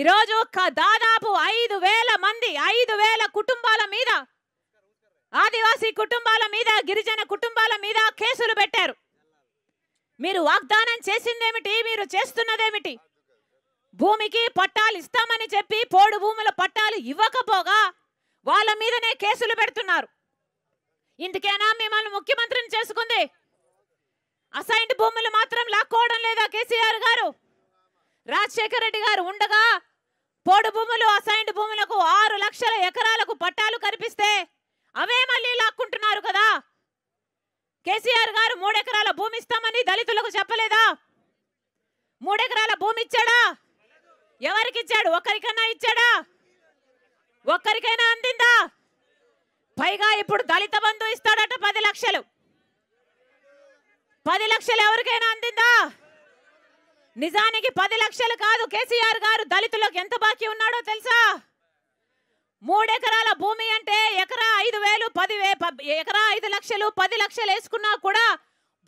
ఈరోజు దాదాపు ఐదు వేల మంది ఐదు వేల కుటుంబాల మీద ఆదివాసీ కుటుంబాల మీద గిరిజన కుటుంబాల మీద కేసులు పెట్టారు మీరు వాగ్దానం చేసిందేమిటి మీరు చేస్తున్నదేమిటి భూమికి పట్టాలు ఇస్తామని చెప్పి పోడు భూముల పట్టాలు ఇవ్వకపోగా వాళ్ళ మీదనే కేసులు పెడుతున్నారు ఇందుకేనా మిమ్మల్ని ముఖ్యమంత్రిని చేసుకుంది అసైన్డ్ భూములు మాత్రం లాక్కోవడం లేదా కేసీఆర్ గారు రాజశేఖర రెడ్డి గారు ఉండగా పోడు భూములు అసైన్డ్ భూములకు ఆరు లక్షల ఎకరాలకు పట్టాలు కనిపిస్తే అవే మళ్ళీ లాక్కుంటున్నారు కదా కేసీఆర్ గారు మూడెకరాల భూమి ఇస్తామని దళితులకు చెప్పలేదా మూడెకరాల భూమి ఇచ్చాడా ఎవరికిచ్చాడు ఒకరికైనా ఇచ్చాడా ఒక్కరికైనా అందిందా పైగా ఇప్పుడు దళిత బంధు ఇస్తాడట పది లక్షలు పది లక్షలు ఎవరికైనా అందిందా నిజానికి పది లక్షలు కాదు కేసీఆర్ గారు దళితులకు ఎంత బాకీ ఉన్నాడో తెలుసా మూడెకరాల భూమి అంటే ఎకరా ఐదు వేలు పది ఎకరా ఐదు లక్షలు పది లక్షలు వేసుకున్నా కూడా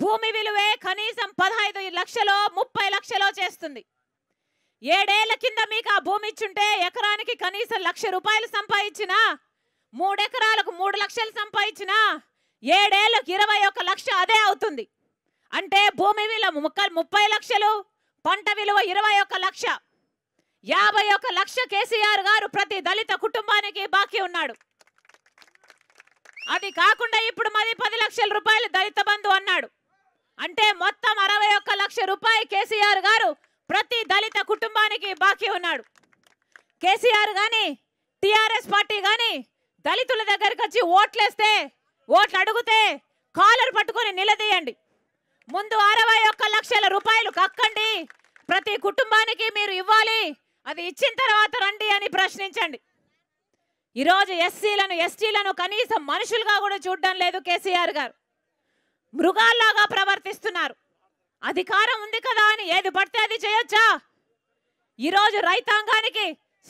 భూమి విలువే కనీసం పదహైదు లక్షలో ముప్పై లక్షలో చేస్తుంది ఏడేళ్ల కింద మీకు ఆ భూమి ఇచ్చుంటే ఎకరానికి కనీసం లక్ష రూపాయలు సంపాదించినా మూడెకరాలకు మూడు లక్షలు సంపాదించినా ఏడేళ్ళకి ఇరవై ఒక్క లక్ష అదే అవుతుంది అంటే భూమి విలువ ముక్కలు ముప్పై లక్షలు పంట విలువ ఇరవై ఒక్క లక్ష యాభై ఒక్క లక్ష కేసీఆర్ గారు ప్రతి దళిత కుటుంబానికి బాకీ ఉన్నాడు అది కాకుండా ఇప్పుడు మరి పది లక్షల రూపాయలు దళిత బంధు అన్నాడు అంటే మొత్తం అరవై ఒక్క లక్ష రూపాయలు కేసీఆర్ గారు ప్రతి దళిత కుటుంబానికి బాకీ ఉన్నాడు కేసీఆర్ కానీ టిఆర్ఎస్ పార్టీ కానీ దళితుల దగ్గరికి వచ్చి ఓట్లేస్తే ఓట్లు అడిగితే కాలర్ పట్టుకొని నిలదీయండి ముందు అరవై ఒక్క లక్షల రూపాయలు కక్కండి ప్రతి కుటుంబానికి మీరు ఇవ్వాలి అది ఇచ్చిన తర్వాత రండి అని ప్రశ్నించండి ఈరోజు ఎస్సీలను ఎస్టీలను కనీసం మనుషులుగా కూడా చూడడం లేదు కేసీఆర్ గారు మృగాల్లాగా ప్రవర్తిస్తున్నారు అధికారం ఉంది కదా అని ఏది పడితే అది చేయొచ్చా ఈరోజు రైతాంగానికి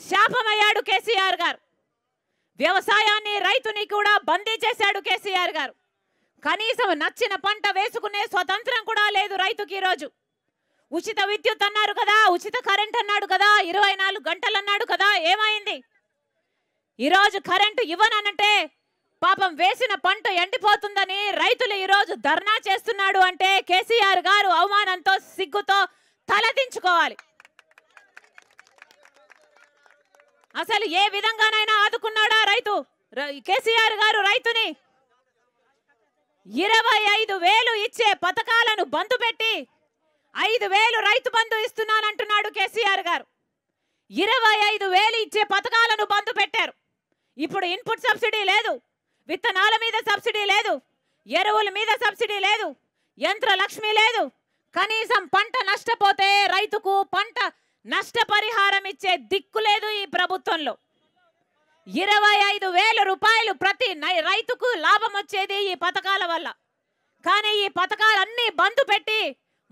శాపమయ్యాడు కేసీఆర్ గారు వ్యవసాయాన్ని రైతుని కూడా బందీ చేశాడు కేసీఆర్ గారు కనీసం నచ్చిన పంట వేసుకునే స్వతంత్రం కూడా లేదు రైతుకి ఈరోజు ఉచిత విద్యుత్ అన్నారు కదా ఉచిత కరెంట్ అన్నాడు కదా ఇరవై నాలుగు గంటలు అన్నాడు కదా ఏమైంది ఈరోజు కరెంటు ఇవ్వనంటే పాపం వేసిన పంట ఎండిపోతుందని రైతులు ఈరోజు ధర్నా చేస్తున్నాడు అంటే కేసీఆర్ గారు అవమానంతో సిగ్గుతో తలదించుకోవాలి అసలు ఏ విధంగానైనా ఆదుకున్నాడా రైతు కేసీఆర్ గారు రైతుని ఇరవై ఐదు వేలు ఇచ్చే పథకాలను బంధు పెట్టి ఐదు వేలు రైతు బంధు ఇస్తున్నానంటున్నాడు కేసీఆర్ గారు ఇరవై ఐదు వేలు ఇచ్చే పథకాలను బంధు పెట్టారు ఇప్పుడు ఇన్పుట్ సబ్సిడీ లేదు విత్తనాల మీద సబ్సిడీ లేదు ఎరువుల మీద సబ్సిడీ లేదు యంత్ర లక్ష్మి లేదు కనీసం పంట నష్టపోతే రైతుకు పంట నష్టపరిహారం ఇచ్చే దిక్కు లేదు ఈ ప్రభుత్వంలో ఇరవై ఐదు వేల రూపాయలు ప్రతి రైతుకు లాభం వచ్చేది ఈ పథకాల వల్ల కానీ ఈ పథకాలన్నీ బంధు పెట్టి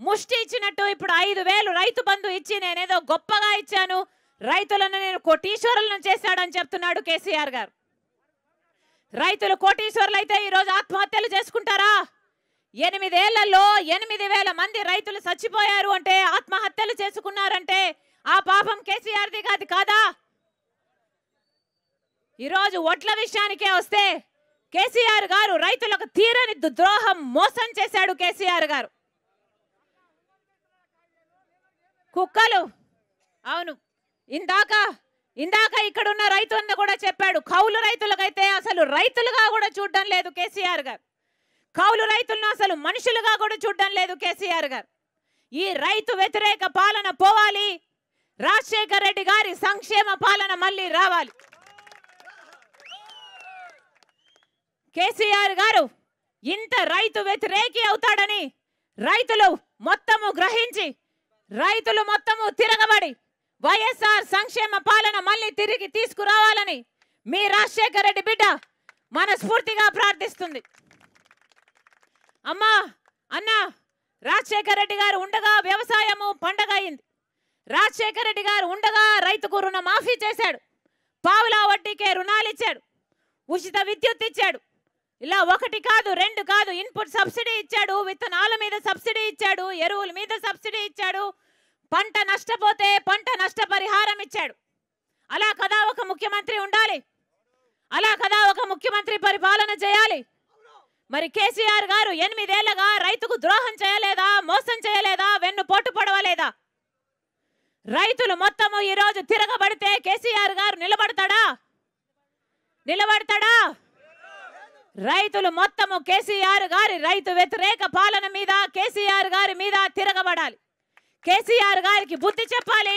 ముష్టి ఇచ్చినట్టు ఇప్పుడు ఐదు వేలు రైతు బంధు ఇచ్చి నేనేదో గొప్పగా ఇచ్చాను రైతులను నేను కోటీశ్వరులను చేశాడని చెప్తున్నాడు కేసీఆర్ గారు రైతులు కోటీశ్వరులు అయితే ఈరోజు ఆత్మహత్యలు చేసుకుంటారా ఎనిమిదేళ్లలో ఎనిమిది వేల మంది రైతులు చచ్చిపోయారు అంటే ఆత్మహత్యలు చేసుకున్నారంటే ఆ పాపం కేసీఆర్ది కాదు కాదా ఈరోజు ఒట్ల విషయానికే వస్తే కేసీఆర్ గారు రైతులకు తీరని ద్రోహం మోసం చేశాడు కేసీఆర్ గారు కుక్కలు అవును ఇందాక ఇందాక ఇక్కడ ఉన్న రైతు అన్న కూడా చెప్పాడు కౌలు రైతులకైతే అసలు రైతులుగా కూడా చూడడం లేదు కేసీఆర్ గారు కౌలు రైతులను అసలు మనుషులుగా కూడా చూడడం లేదు కేసీఆర్ గారు ఈ రైతు వ్యతిరేక పాలన పోవాలి రాజశేఖర్ రెడ్డి గారి సంక్షేమ పాలన మళ్ళీ రావాలి కేసీఆర్ గారు ఇంత రైతు వ్యతిరేకి అవుతాడని రైతులు మొత్తము గ్రహించి రైతులు మొత్తము తిరగబడి వైఎస్ఆర్ సంక్షేమ పాలన మళ్ళీ తిరిగి తీసుకురావాలని మీ రాజశేఖర రెడ్డి బిడ్డ మనస్ఫూర్తిగా ప్రార్థిస్తుంది అమ్మా అన్న రాజశేఖర రెడ్డి గారు ఉండగా వ్యవసాయము పండగ అయింది రాజశేఖర రెడ్డి గారు ఉండగా రైతుకు రుణమాఫీ చేశాడు పావులా వడ్డీకే రుణాలు ఇచ్చాడు ఉచిత విద్యుత్ ఇచ్చాడు ఇలా ఒకటి కాదు రెండు కాదు ఇన్పుట్ సబ్సిడీ ఇచ్చాడు విత్తనాల మీద సబ్సిడీ ఇచ్చాడు ఎరువుల మీద సబ్సిడీ ఇచ్చాడు పంట నష్టపోతే పంట నష్టపరిహారం ఇచ్చాడు అలా కదా ఒక ముఖ్యమంత్రి ఉండాలి అలా కదా ఒక ముఖ్యమంత్రి పరిపాలన చేయాలి మరి కేసీఆర్ గారు ఎనిమిదేళ్లగా రైతుకు ద్రోహం చేయలేదా మోసం చేయలేదా వెన్ను పోటు పడవలేదా రైతులు మొత్తము ఈరోజు తిరగబడితే కేసీఆర్ గారు నిలబడతాడా నిలబడతాడా రైతులు మొత్తము కేసీఆర్ గారి రైతు వ్యతిరేక పాలన మీద కేసీఆర్ గారి మీద తిరగబడాలి కేసీఆర్ గారికి బుద్ధి చెప్పాలి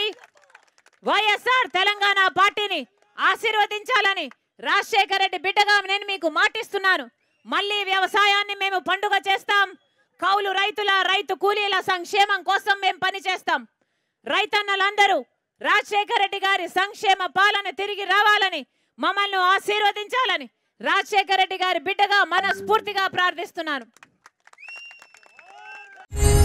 వైఎస్ఆర్ తెలంగాణ పార్టీని ఆశీర్వదించాలని రాజశేఖర రెడ్డి బిడ్డగా నేను మీకు మాటిస్తున్నాను మళ్ళీ వ్యవసాయాన్ని మేము పండుగ చేస్తాం కౌలు రైతుల రైతు కూలీల సంక్షేమం కోసం మేము పనిచేస్తాం రైతన్నలందరూ రాజశేఖర రెడ్డి గారి సంక్షేమ పాలన తిరిగి రావాలని మమ్మల్ని ఆశీర్వదించాలని రాజశేఖర రెడ్డి గారి బిడ్డగా మనస్ఫూర్తిగా ప్రార్థిస్తున్నాను